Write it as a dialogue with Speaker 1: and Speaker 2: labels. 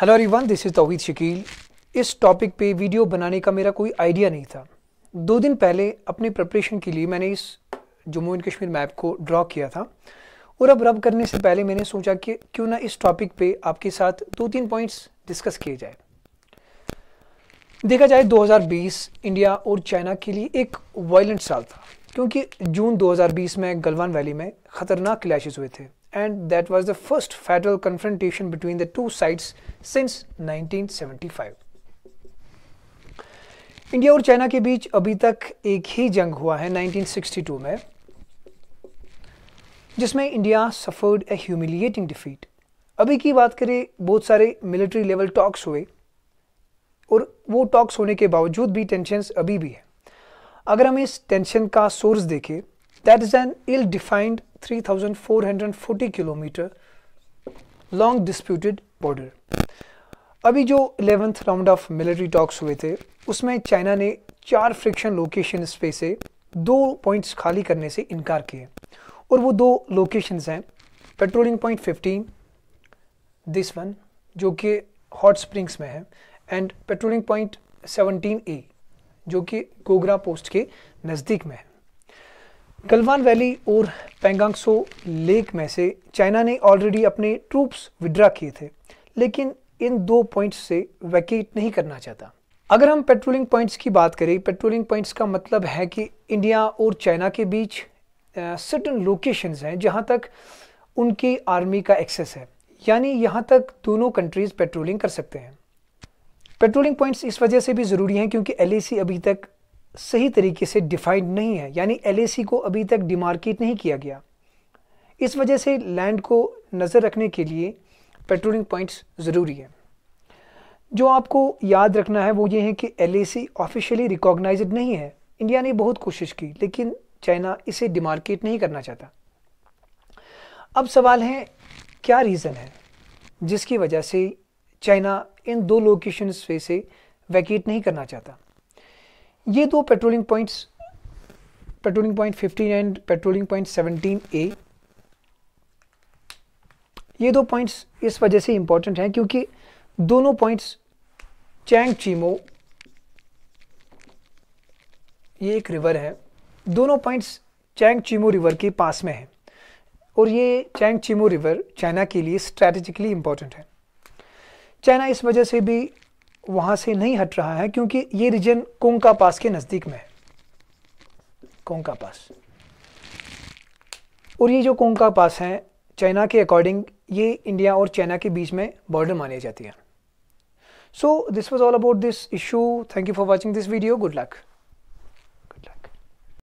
Speaker 1: Hello everyone this is Tohid Shakeel इस topic पे video बनाने का मेरा कोई आइडिया नहीं था दो दिन पहले अपने प्रिपरेशन के लिए मैंने इस जम्मू एंड कश्मीर मैप को ड्रॉ किया था और अब रब करने से पहले मैंने सोचा कि क्यों ना इस टॉपिक पे आपके साथ दो तीन पॉइंट्स डिस्कस किए जाए देखा जाए 2020 इंडिया और चाइना के लिए एक वायलेंट साल था क्योंकि जून 2020 में गलवान वैली में ख़तरनाक क्लैश हुए थे and that was the first fatal confrontation between the two sides since 1975. India और चाइना के बीच अभी तक एक ही जंग हुआ है 1962 में जिसमें India suffered a humiliating defeat अभी की बात करें बहुत सारे मिलिट्री लेवल टॉक्स हुए और वो टॉक्स होने के बावजूद भी टेंशन अभी भी है अगर हम इस टेंशन का सोर्स देखें That is an ill-defined 3,440 kilometre long disputed border अभी जो eleventh round of military talks हुए थे उसमें चाइना ने चार फ्रिक्शन लोकेशन पे से दो पॉइंट्स खाली करने से इनकार किए और वो दो लोकेशंस हैं पेट्रोलिंग पॉइंट 15 दिस वन जो कि हॉट स्प्रिंग्स में है एंड पेट्रोलिंग पॉइंट 17 ए जो कि गोगरा पोस्ट के नज़दीक में है गलवान वैली और पेंगांगसो लेक में से चाइना ने ऑलरेडी अपने ट्रूप्स विड्रा किए थे लेकिन इन दो पॉइंट्स से वैकेट नहीं करना चाहता अगर हम पेट्रोलिंग पॉइंट्स की बात करें पेट्रोलिंग पॉइंट्स का मतलब है कि इंडिया और चाइना के बीच सर्टन लोकेशंस हैं जहां तक उनकी आर्मी का एक्सेस है यानी यहाँ तक दोनों कंट्रीज़ पेट्रोलिंग कर सकते हैं पेट्रोलिंग पॉइंट्स इस वजह से भी ज़रूरी हैं क्योंकि एल अभी तक सही तरीके से डिफाइंड नहीं है यानी एल को अभी तक डिमार्केट नहीं किया गया इस वजह से लैंड को नज़र रखने के लिए पेट्रोलिंग पॉइंट्स ज़रूरी है जो आपको याद रखना है वो ये है कि एल ऑफिशियली रिकॉग्नाइज नहीं है इंडिया ने बहुत कोशिश की लेकिन चाइना इसे डिमार्केट नहीं करना चाहता अब सवाल है क्या रीज़न है जिसकी वजह से चाइना इन दो लोकेशन से वैकेट नहीं करना चाहता ये दो patrolling points patrolling point 15 and patrolling point 17 ए ये दो पॉइंट्स इस वजह से इंपॉर्टेंट हैं क्योंकि दोनों पॉइंट्स चैंग चीमो ये एक रिवर है दोनों पॉइंट्स चैंग चीमो रिवर के पास में है और ये चैंग चीमो रिवर चाइना के लिए स्ट्रेटेजिकली इंपॉर्टेंट है चाइना इस वजह से भी वहां से नहीं हट रहा है क्योंकि ये रीजन कोंका पास के नज़दीक में है कोंका पास और ये जो कोंका पास है चाइना के अकॉर्डिंग ये इंडिया और चाइना के बीच में बॉर्डर मानी जाती है so this was all about this issue thank you for watching this video good luck